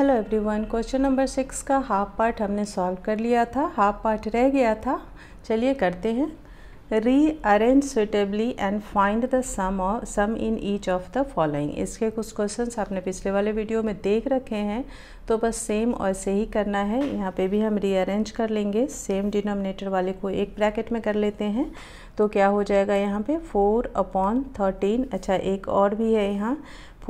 hello everyone question number six का half part हमने solve कर लिया था हाफ पार्ट रह गया था चलिए करते हैं rearrange suitably and find the sum sum in each of the following इसके कुछ क्वेश्चंस आपने पिछले वाले वीडियो में देख रखे हैं तो बस सेम ऐसे ही करना है यहाँ पे भी हम रीअरेंज कर लेंगे सेम डिनोमिनेटर वाले को एक ब्रैकेट में कर लेते हैं तो क्या हो जाएगा यहाँ पे फोर अपॉन थर्टीन अच्छा एक और भी है यहाँ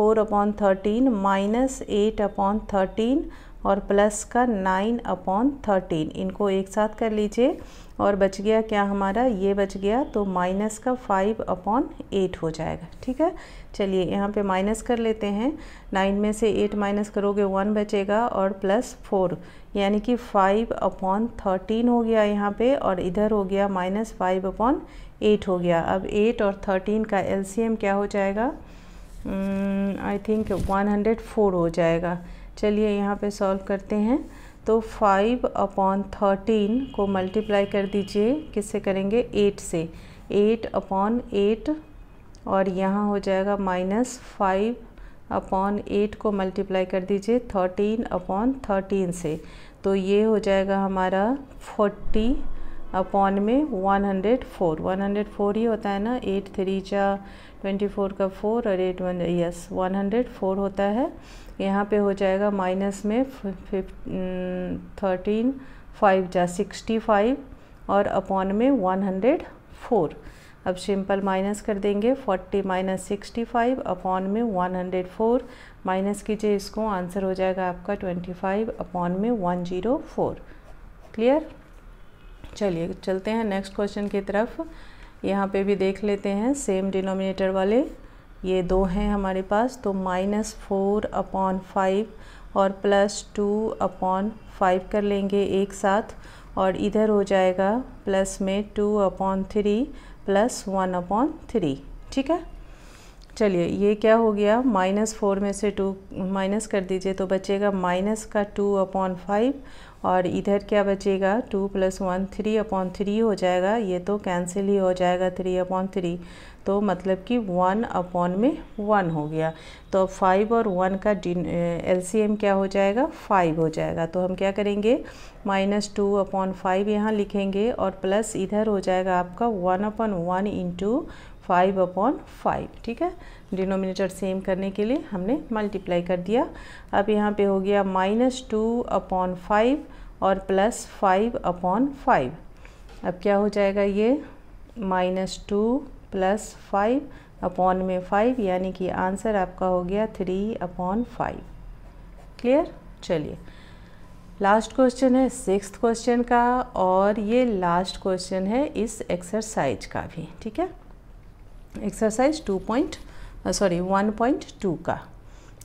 four upon thirteen minus eight upon thirteen और प्लस का नाइन अपॉन थर्टीन इनको एक साथ कर लीजिए और बच गया क्या हमारा ये बच गया तो माइनस का फाइव अपॉन एट हो जाएगा ठीक है चलिए यहाँ पे माइनस कर लेते हैं नाइन में से एट माइनस करोगे वन बचेगा और प्लस फोर यानी कि फाइव अपॉन थर्टीन हो गया यहाँ पे और इधर हो गया माइनस फाइव अपॉन एट हो गया अब एट और थर्टीन का एलसीएम क्या हो जाएगा आई थिंक 104 हो जाएगा चलिए यहाँ पे सॉल्व करते हैं तो 5 अपॉन थर्टीन को मल्टीप्लाई कर दीजिए किससे करेंगे 8 से 8 अपॉन एट और यहाँ हो जाएगा माइनस फाइव अपॉन एट को मल्टीप्लाई कर दीजिए थर्टीन अपॉन थर्टीन से तो ये हो जाएगा हमारा फोर्टी अपॉन में 104 104 ही होता है ना एट थ्री जा ट्वेंटी फोर का फोर और एट वन यस 104 होता है यहाँ पे हो जाएगा माइनस में थर्टीन फाइव जा सिक्सटी फाइव और अपॉन में 104 अब सिंपल माइनस कर देंगे 40 माइनस सिक्सटी फाइव अपॉन में 104 माइनस कीजिए इसको आंसर हो जाएगा आपका 25 अपॉन में 104 क्लियर चलिए चलते हैं नेक्स्ट क्वेश्चन की तरफ यहाँ पे भी देख लेते हैं सेम डिनोमिनेटर वाले ये दो हैं हमारे पास तो माइनस फोर अपॉन फाइव और प्लस टू अपॉन फाइव कर लेंगे एक साथ और इधर हो जाएगा प्लस में two upon three plus one upon three ठीक है चलिए ये क्या हो गया माइनस फोर में से टू माइनस कर दीजिए तो बचेगा माइनस का टू अपॉन फाइव और इधर क्या बचेगा two plus one three upon three हो जाएगा ये तो कैंसिल ही हो जाएगा थ्री अपॉन थ्री तो मतलब कि वन अपॉन में वन हो गया तो अब फाइव और वन का एल सी एम क्या हो जाएगा फाइव हो जाएगा तो हम क्या करेंगे माइनस टू अपॉन फाइव यहाँ लिखेंगे और प्लस इधर हो जाएगा आपका one upon one into five upon five ठीक है डिनोमिनेटर सेम करने के लिए हमने मल्टीप्लाई कर दिया अब यहाँ पे हो गया माइनस टू अपॉन फाइव और प्लस फाइव अपॉन फाइव अब क्या हो जाएगा ये minus two plus five upon में फाइव यानी कि आंसर आपका हो गया थ्री अपॉन फाइव क्लियर चलिए लास्ट क्वेश्चन है सिक्स क्वेश्चन का और ये लास्ट क्वेश्चन है इस एक्सरसाइज का भी ठीक है exercise two point sorry one point two का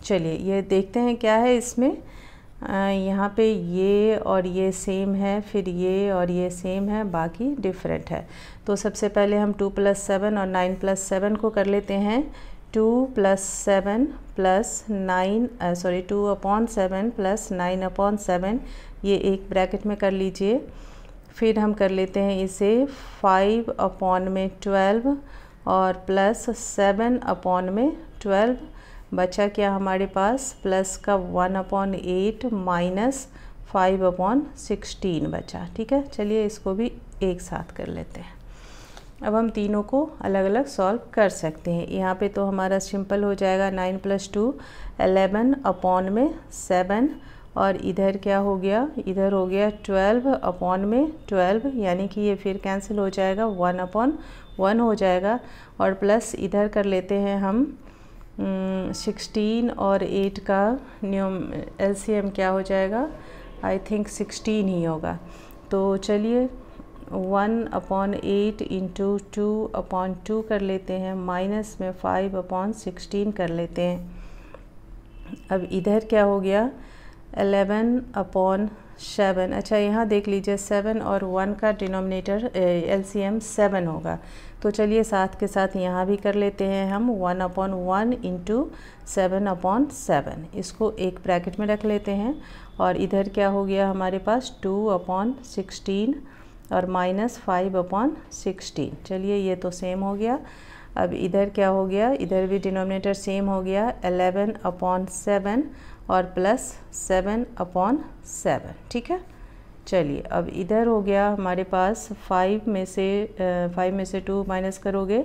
चलिए ये देखते हैं क्या है इसमें यहाँ पे ये और ये सेम है फिर ये और ये सेम है बाकी डिफरेंट है तो सबसे पहले हम टू प्लस सेवन और नाइन प्लस सेवन को कर लेते हैं two plus seven plus nine sorry two upon seven plus nine upon seven ये एक ब्रैकेट में कर लीजिए फिर हम कर लेते हैं इसे फाइव अपॉन में ट्वेल्व और प्लस सेवन अपॉन में ट्वेल्व बचा क्या हमारे पास प्लस का one upon eight minus five upon sixteen बचा ठीक है चलिए इसको भी एक साथ कर लेते हैं अब हम तीनों को अलग अलग सॉल्व कर सकते हैं यहाँ पे तो हमारा सिंपल हो जाएगा nine plus two eleven upon में सेवन और इधर क्या हो गया इधर हो गया ट्वेल्व अपॉन में ट्वेल्व यानी कि ये फिर कैंसिल हो जाएगा वन अपॉन वन हो जाएगा और प्लस इधर कर लेते हैं हम सिक्सटीन और एट का न्यूम एल क्या हो जाएगा आई थिंक सिक्सटीन ही होगा तो चलिए one upon eight into two upon two कर लेते हैं माइनस में फाइव अपॉन सिक्सटीन कर लेते हैं अब इधर क्या हो गया एलेवन अपॉन सेवन अच्छा यहाँ देख लीजिए सेवन और वन का denominator L C M seven होगा तो चलिए साथ के साथ यहाँ भी कर लेते हैं हम one upon one into seven upon seven इसको एक ब्रैकेट में रख लेते हैं और इधर क्या हो गया हमारे पास टू अपॉन सिक्सटीन और माइनस फाइव अपॉन सिक्सटीन चलिए ये तो सेम हो गया अब इधर क्या हो गया इधर भी डिनोमिनेटर सेम हो गया एलेवन अपॉन सेवन और प्लस सेवन अपॉन सेवन ठीक है चलिए अब इधर हो गया हमारे पास फाइव में से फाइव में से टू माइनस करोगे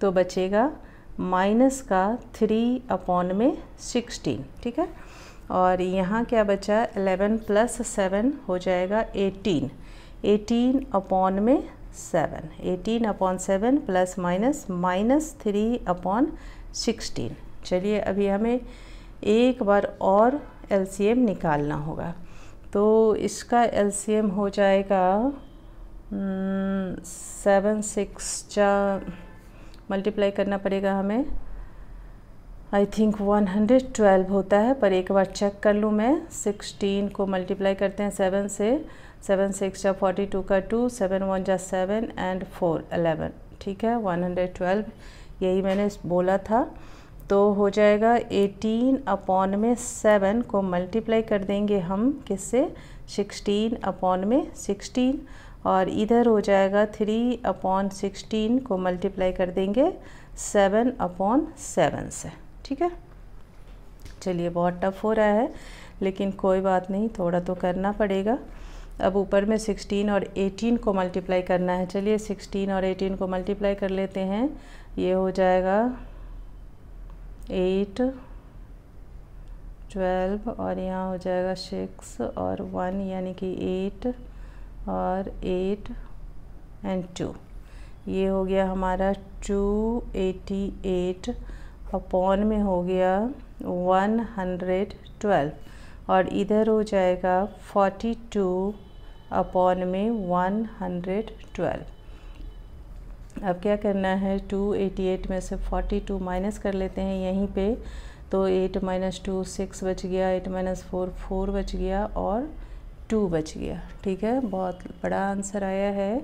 तो बचेगा माइनस का थ्री अपॉन में सिक्सटीन ठीक है और यहाँ क्या बचा एलेवन प्लस सेवन हो जाएगा एटीन एटीन अपॉन में seven eighteen upon seven plus minus minus three upon sixteen चलिए अभी हमें एक बार और एलसीएम निकालना होगा तो इसका एलसीएम हो जाएगा सेवन सिक्स मल्टीप्लाई करना पड़ेगा हमें आई थिंक 112 होता है पर एक बार चेक कर लूँ मैं 16 को मल्टीप्लाई करते हैं सेवन से सेवन सिक्स जा फोर्टी टू का टू सेवन वन जा सेवन एंड फोर अलेवन ठीक है 112 यही मैंने बोला था तो हो जाएगा 18 अपॉन में सेवन को मल्टीप्लाई कर देंगे हम किससे 16 अपॉन में 16 और इधर हो जाएगा थ्री अपॉन सिक्सटीन को मल्टीप्लाई कर देंगे सेवन अपॉन सेवन से ठीक है चलिए बहुत टफ हो रहा है लेकिन कोई बात नहीं थोड़ा तो करना पड़ेगा अब ऊपर में 16 और 18 को मल्टीप्लाई करना है चलिए 16 और 18 को मल्टीप्लाई कर लेते हैं ये हो जाएगा 8 12 और यहाँ हो जाएगा 6 और 1 यानी कि 8 और 8 एंड 2 ये हो गया हमारा 288 अपॉन में हो गया वन हंड्रेड ट्वेल्व और इधर हो जाएगा फोर्टी टू अपॉन में वन हंड्रेड ट्वेल्व अब क्या करना है टू एटी एट में से फोर्टी टू माइनस कर लेते हैं यहीं पे तो एट माइनस टू सिक्स बच गया एट माइनस फोर फोर बच गया और टू बच गया ठीक है बहुत बड़ा आंसर आया है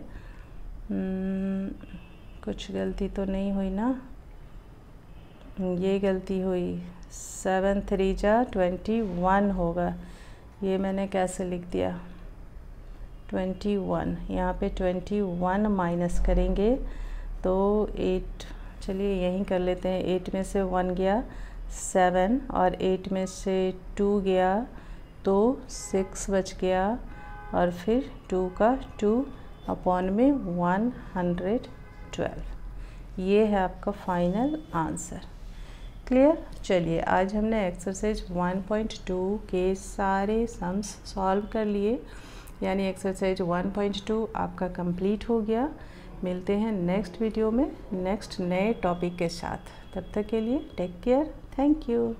हम्म, कुछ गलती तो नहीं हुई ना ये गलती हुई सेवन थ्री जा ट्वेंटी वन होगा ये मैंने कैसे लिख दिया ट्वेंटी वन यहाँ पे ट्वेंटी वन माइनस करेंगे तो एट चलिए यहीं कर लेते हैं एट में से वन गया सेवन और एट में से टू गया तो सिक्स बच गया और फिर टू का टू अपॉन में वन हंड्रेड ट्वेल्व ये है आपका फाइनल आंसर क्लियर चलिए आज हमने एक्सरसाइज 1.2 के सारे सम्स सॉल्व कर लिए यानी एक्सरसाइज 1.2 आपका कंप्लीट हो गया मिलते हैं नेक्स्ट वीडियो में नेक्स्ट नए टॉपिक के साथ तब तक के लिए टेक केयर थैंक यू